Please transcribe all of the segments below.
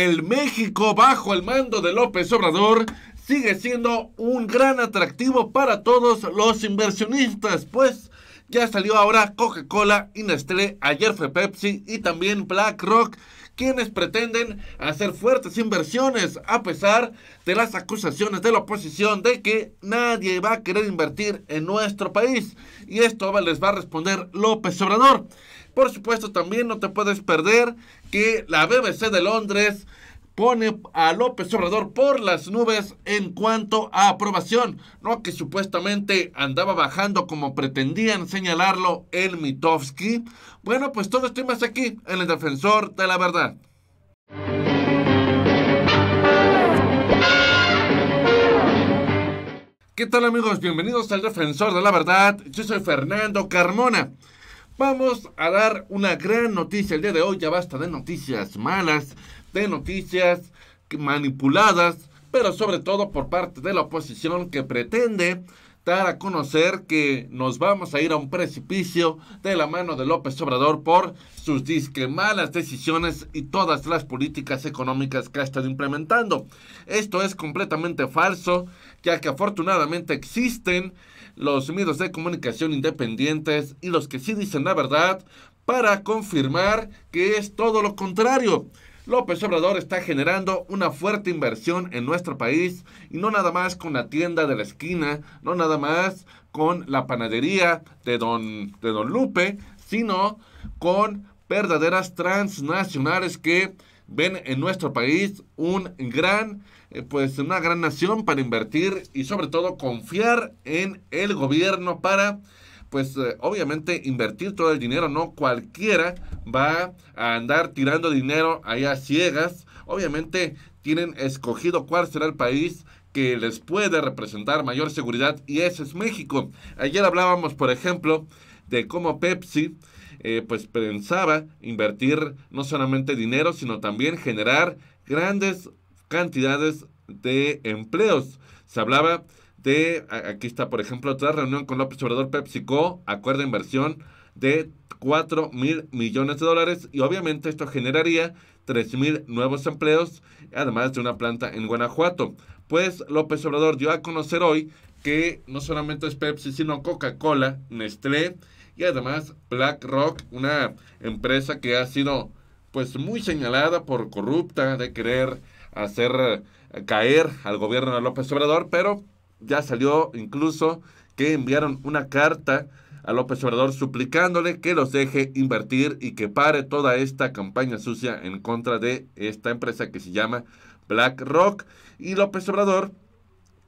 el México bajo el mando de López Obrador sigue siendo un gran atractivo para todos los inversionistas, pues ya salió ahora Coca-Cola y ayer Pepsi y también BlackRock, quienes pretenden hacer fuertes inversiones a pesar de las acusaciones de la oposición de que nadie va a querer invertir en nuestro país. Y esto les va a responder López Obrador. Por supuesto, también no te puedes perder que la BBC de Londres pone a López Obrador por las nubes en cuanto a aprobación, no que supuestamente andaba bajando como pretendían señalarlo el Mitofsky. Bueno, pues todo esto más aquí en El Defensor de la Verdad. ¿Qué tal amigos? Bienvenidos al Defensor de la Verdad. Yo soy Fernando Carmona. Vamos a dar una gran noticia el día de hoy. Ya basta de noticias malas, de noticias manipuladas, pero sobre todo por parte de la oposición que pretende dar a conocer que nos vamos a ir a un precipicio de la mano de López Obrador por sus disque malas decisiones y todas las políticas económicas que ha estado implementando. Esto es completamente falso, ya que afortunadamente existen los medios de comunicación independientes y los que sí dicen la verdad para confirmar que es todo lo contrario. López Obrador está generando una fuerte inversión en nuestro país y no nada más con la tienda de la esquina, no nada más con la panadería de don, de don Lupe, sino con verdaderas transnacionales que ven en nuestro país un gran, eh, pues una gran nación para invertir y sobre todo confiar en el gobierno para pues eh, obviamente invertir todo el dinero, no cualquiera va a andar tirando dinero allá ciegas. Obviamente tienen escogido cuál será el país que les puede representar mayor seguridad y ese es México. Ayer hablábamos, por ejemplo, de cómo Pepsi eh, pues pensaba invertir no solamente dinero, sino también generar grandes cantidades de empleos. Se hablaba de, aquí está por ejemplo otra reunión con López Obrador PepsiCo, acuerdo de inversión de 4 mil millones de dólares y obviamente esto generaría 3 mil nuevos empleos, además de una planta en Guanajuato. Pues López Obrador dio a conocer hoy que no solamente es Pepsi, sino Coca-Cola, Nestlé y además BlackRock, una empresa que ha sido pues muy señalada por corrupta de querer hacer eh, caer al gobierno de López Obrador, pero ya salió incluso que enviaron una carta a López Obrador suplicándole que los deje invertir y que pare toda esta campaña sucia en contra de esta empresa que se llama BlackRock. Y López Obrador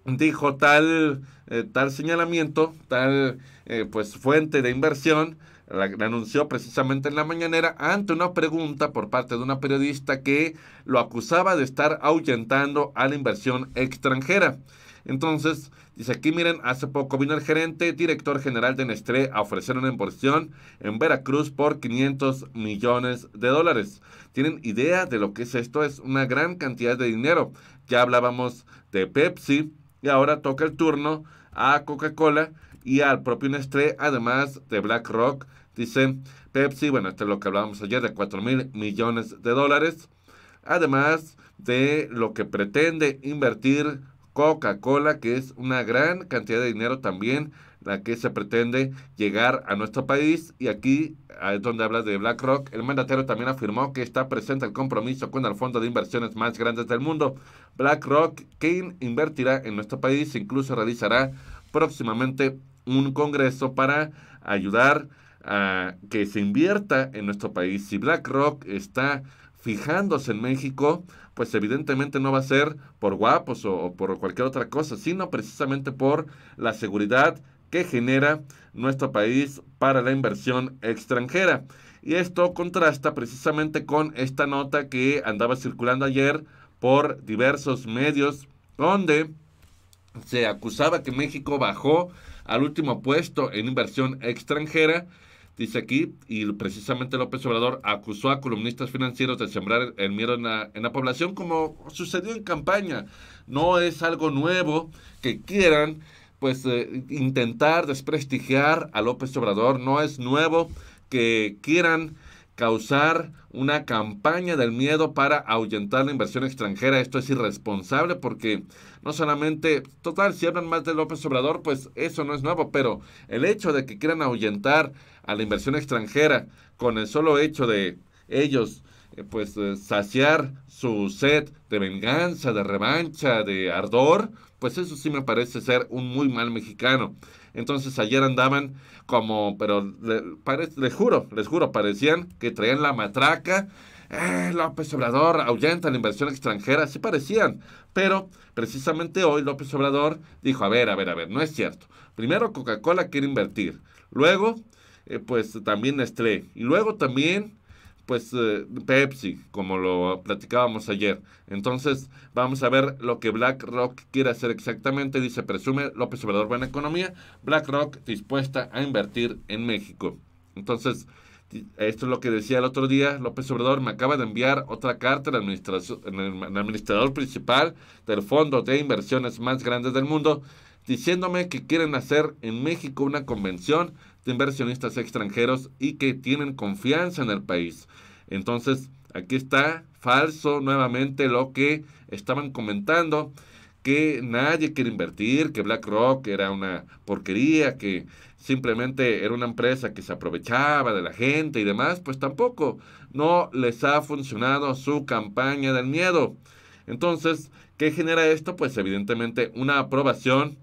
dijo tal, eh, tal señalamiento, tal eh, pues fuente de inversión, la, la, anunció precisamente en la mañanera ante una pregunta por parte de una periodista que lo acusaba de estar ahuyentando a la inversión extranjera. Entonces, dice aquí, miren, hace poco vino el gerente, director general de Nestlé, a ofrecer una inversión en Veracruz por 500 millones de dólares. ¿Tienen idea de lo que es esto? Es una gran cantidad de dinero. Ya hablábamos de Pepsi, y ahora toca el turno a Coca-Cola y al propio Nestlé, además de BlackRock, dice Pepsi, bueno, esto es lo que hablábamos ayer, de 4 mil millones de dólares, además de lo que pretende invertir Coca-Cola, que es una gran cantidad de dinero también la que se pretende llegar a nuestro país. Y aquí ah, es donde habla de BlackRock. El mandatario también afirmó que está presente el compromiso con el fondo de inversiones más grande del mundo BlackRock, que invertirá en nuestro país, e incluso realizará próximamente un congreso para ayudar a que se invierta en nuestro país. Si BlackRock está fijándose en México, pues evidentemente no va a ser por guapos o, o, por cualquier otra cosa, sino precisamente por la seguridad que genera nuestro país para la inversión extranjera. Y esto contrasta precisamente con esta nota que andaba circulando ayer por diversos medios donde se acusaba que México bajó al último puesto en inversión extranjera. Dice aquí, y precisamente López Obrador acusó a columnistas financieros de sembrar el miedo en la, población, como sucedió en campaña. No es algo nuevo que quieran pues eh, intentar desprestigiar a López Obrador. No es nuevo que quieran causar una campaña del miedo para ahuyentar la inversión extranjera. Esto es irresponsable porque no solamente, total, si hablan más de López Obrador, pues eso no es nuevo, pero el hecho de que quieran ahuyentar a la inversión extranjera con el solo hecho de ellos, eh, pues eh, saciar su sed de venganza, de revancha, de ardor, pues eso sí me parece ser un muy mal mexicano. Entonces ayer andaban como, pero le, les juro, les juro, parecían que traían la matraca. Eh, López Obrador ahuyenta la inversión extranjera, sí parecían, pero precisamente hoy López Obrador dijo, a ver, a ver, a ver, no es cierto. Primero Coca-Cola quiere invertir, luego, eh, pues también Nestlé, y luego también pues eh, Pepsi, como lo platicábamos ayer. Entonces, vamos a ver lo que BlackRock quiere hacer exactamente. Dice, presume López Obrador buena economía, BlackRock dispuesta a invertir en México. Entonces, esto es lo que decía el otro día López Obrador, me acaba de enviar otra carta al el administrador principal del fondo de inversiones más grande del mundo, diciéndome que quieren hacer en México una convención de inversionistas extranjeros y que tienen confianza en el país. Entonces, aquí está falso nuevamente lo que estaban comentando, que nadie quiere invertir, que BlackRock era una porquería, que simplemente era una empresa que se aprovechaba de la gente y demás, pues tampoco no les ha funcionado su campaña del miedo. Entonces, ¿qué genera esto? Pues evidentemente una aprobación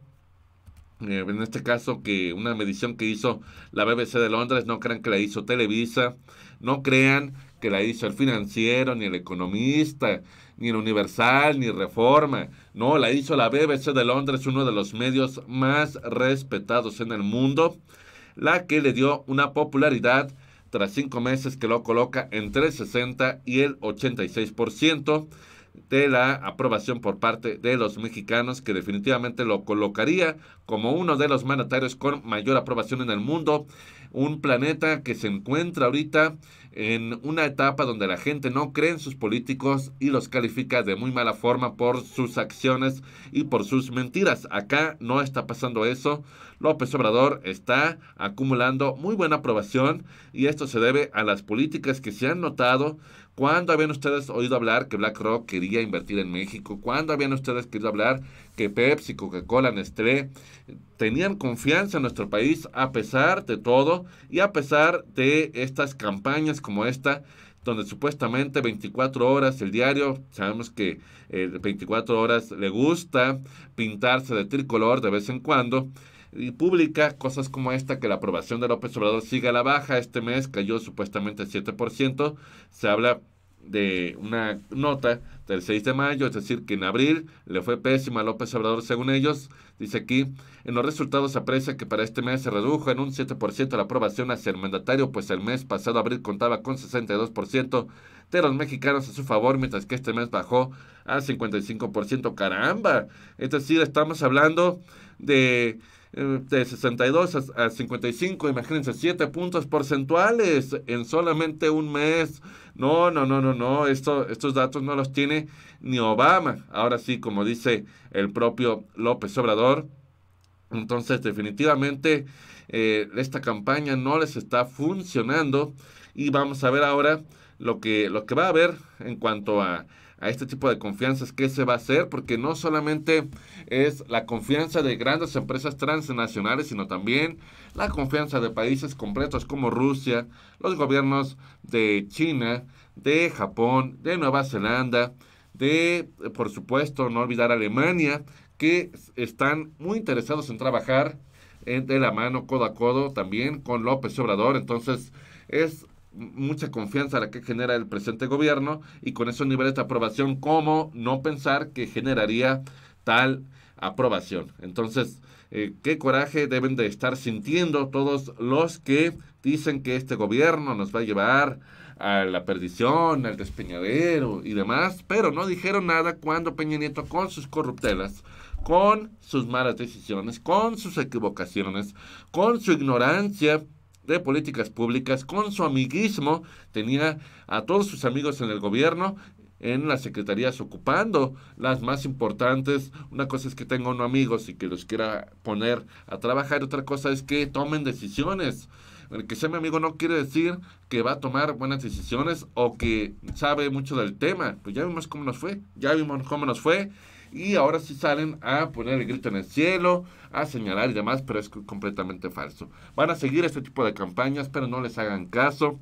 eh, en este caso que una medición que hizo la BBC de Londres, no crean que la hizo Televisa, no crean que la hizo el financiero, ni el economista, ni el Universal, ni Reforma, no, la hizo la BBC de Londres, uno de los medios más respetados en el mundo, la que le dio una popularidad tras cinco meses que lo coloca entre el 60 y el 86% de la aprobación por parte de los mexicanos, que definitivamente lo colocaría como uno de los mandatarios con mayor aprobación en el mundo. Un planeta que se encuentra ahorita en una etapa donde la gente no cree en sus políticos y los califica de muy mala forma por sus acciones y por sus mentiras. Acá no está pasando eso. López Obrador está acumulando muy buena aprobación y esto se debe a las políticas que se han notado ¿Cuándo habían ustedes oído hablar que BlackRock quería invertir en México? ¿Cuándo habían ustedes querido hablar que Pepsi, Coca-Cola, Nestlé tenían confianza en nuestro país a pesar de todo y a pesar de estas campañas como esta? donde supuestamente 24 horas el diario, sabemos que 24 eh, horas le gusta pintarse de tricolor de vez en cuando, y pública, cosas como esta, que la aprobación de López Obrador sigue a la baja, este mes cayó supuestamente 7%, se habla de una nota del 6 de mayo, es decir, que en abril le fue pésima a López Obrador según ellos. Dice aquí, en los resultados aprecia que para este mes se redujo en un 7% la aprobación hacia el mandatario, pues el mes pasado abril contaba con 62% de los mexicanos a su favor, mientras que este mes bajó al 55%. Caramba, es decir, estamos hablando de eh, de 62 a 55, imagínense, 7 puntos porcentuales en solamente un mes. No, no, no, no, no, Esto, estos datos no los tiene ni Obama. Ahora sí, como dice el propio López Obrador, entonces definitivamente eh, esta campaña no les está funcionando y vamos a ver ahora lo que, lo que va a haber en cuanto a a este tipo de confianzas, que se va a hacer, porque no solamente es la confianza de grandes empresas transnacionales, sino también la confianza de países completos como Rusia, los gobiernos de China, de Japón, de Nueva Zelanda, de, por supuesto, no olvidar Alemania, que están muy interesados en trabajar eh, de la mano, codo a codo, también con López Obrador. Entonces, es mucha confianza la que genera el presente gobierno y con esos niveles de aprobación, ¿cómo no pensar que generaría tal aprobación? Entonces, eh, qué coraje deben de estar sintiendo todos los que dicen que este gobierno nos va a llevar a la perdición, al despeñadero y demás, pero no dijeron nada cuando Peña Nieto con sus corruptelas, con sus malas decisiones, con sus equivocaciones, con su ignorancia de Políticas Públicas, con su amiguismo, tenía a todos sus amigos en el gobierno, en las secretarías ocupando las más importantes. Una cosa es que tenga uno amigos y que los quiera poner a trabajar, otra cosa es que tomen decisiones. El que sea mi amigo no quiere decir que va a tomar buenas decisiones o que sabe mucho del tema. Pues ya vimos cómo nos fue, ya vimos cómo nos fue y ahora sí salen a poner el grito en el cielo, a señalar y demás, pero es completamente falso. Van a seguir este tipo de campañas, pero no les hagan caso.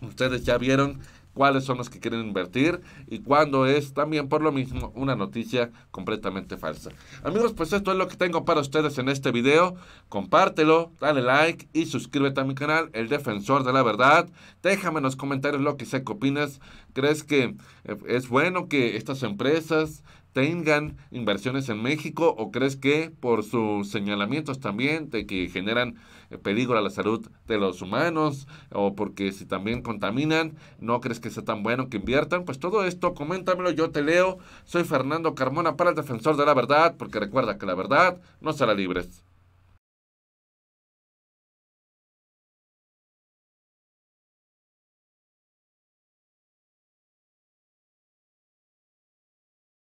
Ustedes ya vieron cuáles son los que quieren invertir y cuándo es también por lo mismo una noticia completamente falsa. Amigos, pues esto es lo que tengo para ustedes en este video. Compártelo, dale like y suscríbete a mi canal, El Defensor de la Verdad. Déjame en los comentarios lo que sé que opinas. ¿Crees que eh, es bueno que estas empresas tengan inversiones en México o crees que por sus señalamientos también de que generan eh, peligro a la salud de los humanos o porque si también contaminan, no crees que sea tan bueno que inviertan? Pues todo esto, coméntamelo, yo te leo. Soy Fernando Carmona para el Defensor de la Verdad, porque recuerda que la verdad no será libre.